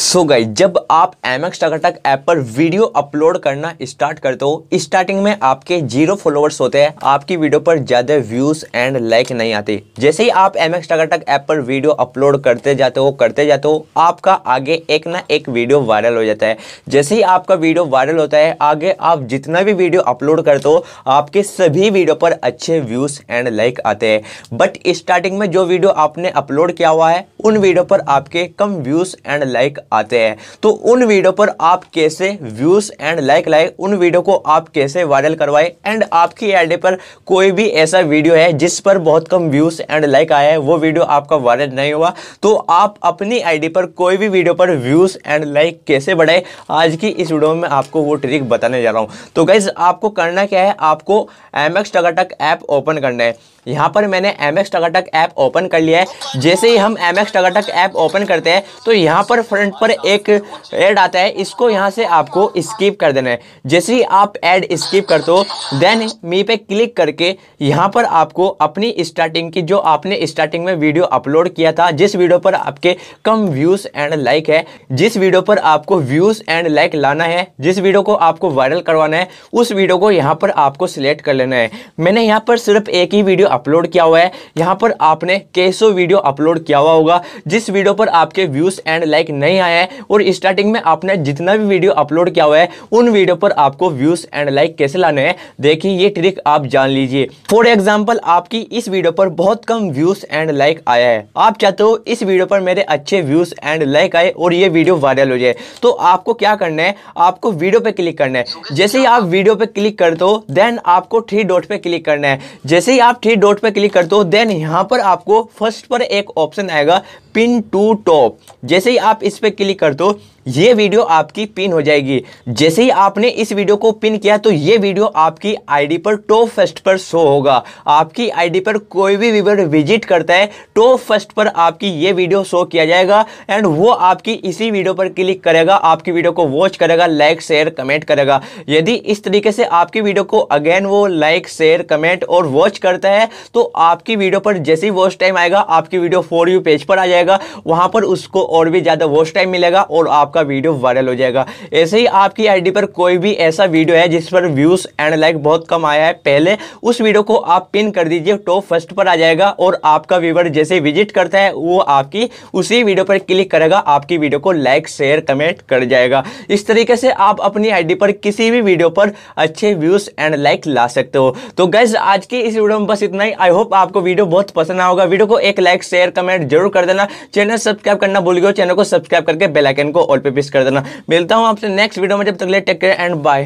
सो so गई जब आप एम एक्स टकाटक ऐप पर वीडियो अपलोड करना स्टार्ट करते हो स्टार्टिंग में आपके जीरो फॉलोअर्स होते हैं आपकी वीडियो पर ज़्यादा व्यूज एंड लाइक नहीं आती जैसे ही आप एम एक्स टकाटक ऐप पर वीडियो अपलोड करते जाते हो करते जाते हो आपका आगे एक ना एक वीडियो वायरल हो जाता है जैसे ही आपका वीडियो वायरल होता है आगे आप जितना भी वीडियो अपलोड करते हो आपके सभी वीडियो पर अच्छे व्यूज एंड लाइक आते हैं बट स्टार्टिंग में जो वीडियो आपने अपलोड किया हुआ है उन वीडियो पर आपके कम व्यूज एंड लाइक आते हैं तो उन वीडियो पर आप कैसे व्यूज़ एंड लाइक लाए उन वीडियो को आप कैसे वायरल करवाए एंड आपकी एड पर कोई भी ऐसा वीडियो है जिस पर बहुत कम व्यूज़ एंड लाइक आया है वो वीडियो आपका वायरल नहीं हुआ तो आप अपनी आईडी पर कोई भी वीडियो पर व्यूज़ एंड लाइक कैसे बढ़ाए आज की इस वीडियो में आपको वो ट्रिक बताने जा रहा हूँ तो गाइज आपको करना क्या है आपको M X Takatak app open करना है यहाँ पर मैंने M X Takatak app open कर लिया है जैसे ही हम M X Takatak app open करते हैं तो यहाँ पर फ्रंट पर एक एड आता है इसको यहाँ से आपको स्किप कर देना है जैसे ही आप एड स्किप कर दो देन मी पे क्लिक करके यहाँ पर आपको अपनी स्टार्टिंग की जो आपने स्टार्टिंग में वीडियो अपलोड किया था जिस वीडियो पर आपके कम व्यूज़ एंड लाइक है जिस वीडियो पर आपको व्यूज़ एंड लाइक लाना है जिस वीडियो को आपको वायरल करवाना है उस वीडियो को यहाँ पर आपको सिलेक्ट कर लेना है मैंने यहाँ पर सिर्फ एक ही वीडियो अपलोड किया हुआ है यहाँ पर आपने कैसो वीडियो अपलोड किया हुआ होगा जिस वीडियो पर आपके व्यूज़ एंड लाइक नहीं आए है और स्टार्टिंग में आपने जितना भी वीडियो अपलोड किया हुआ है उन वीडियो पर आपको व्यूज एंड लाइक कैसे लाने हैं देखिए ये ट्रिक आप जान लीजिए फॉर एग्जाम्पल आपकी इस वीडियो पर बहुत कम व्यूज एंड लाइक आया है आप चाहते हो इस वीडियो पर मेरे अच्छे व्यूज एंड लाइक आए और ये वीडियो वायरल हो जाए तो आपको क्या करना है आपको वीडियो पे क्लिक करना है जैसे ही आप वीडियो पे क्लिक कर दो देन आपको थ्री डॉट पे क्लिक करना है जैसे ही आप थ्री डॉट पे क्लिक कर दो देन यहाँ पर आपको फर्स्ट पर एक ऑप्शन आएगा पिन टू टॉप जैसे ही आप इस पर क्लिक कर दो ये वीडियो आपकी पिन हो जाएगी जैसे ही आपने इस वीडियो को पिन किया तो ये वीडियो आपकी आईडी पर टॉप फर्स्ट पर शो होगा आपकी आईडी पर कोई भी व्यूवर विजिट करता है टॉप फर्स्ट पर आपकी ये वीडियो शो किया जाएगा एंड वो आपकी इसी वीडियो पर क्लिक करेगा आपकी वीडियो को वॉच करेगा लाइक शेयर कमेंट करेगा यदि इस तरीके से आपकी वीडियो को अगेन वो लाइक शेयर कमेंट और वॉच करता है तो आपकी वीडियो पर जैसे ही वॉच टाइम आएगा आपकी वीडियो फोर यू पेज पर आ जाएगा वहाँ पर उसको और भी ज़्यादा वॉच टाइम मिलेगा और आप आपका वीडियो वायरल हो जाएगा ऐसे ही आपकी आईडी पर कोई भी ऐसा वीडियो है जिस पर व्यूज़ एंड लाइक बहुत कम आया है पहले उस वीडियो को आप पिन कर दीजिए टॉप तो फर्स्ट पर आ जाएगा और आपका व्यूवर जैसे विजिट करता है वो आपकी उसी वीडियो पर क्लिक करेगा आपकी वीडियो को लाइक शेयर कमेंट कर जाएगा इस तरीके से आप अपनी आईडी पर किसी भी वीडियो पर अच्छे व्यूज़ एंड लाइक ला सकते हो तो गैस आज की इस वीडियो में बस इतना ही आई होप आपको वीडियो बहुत पसंद आओगे वीडियो को एक लाइक शेयर कमेंट जरूर कर देना चैनल सब्सक्राइब करना भूल गए चैनल को सब्सक्राइब करके बेलाइकन को ऑल पे पेश कर देना मिलता हूँ आपसे नेक्स्ट वीडियो में जब तक ले टेक केयर एंड बाय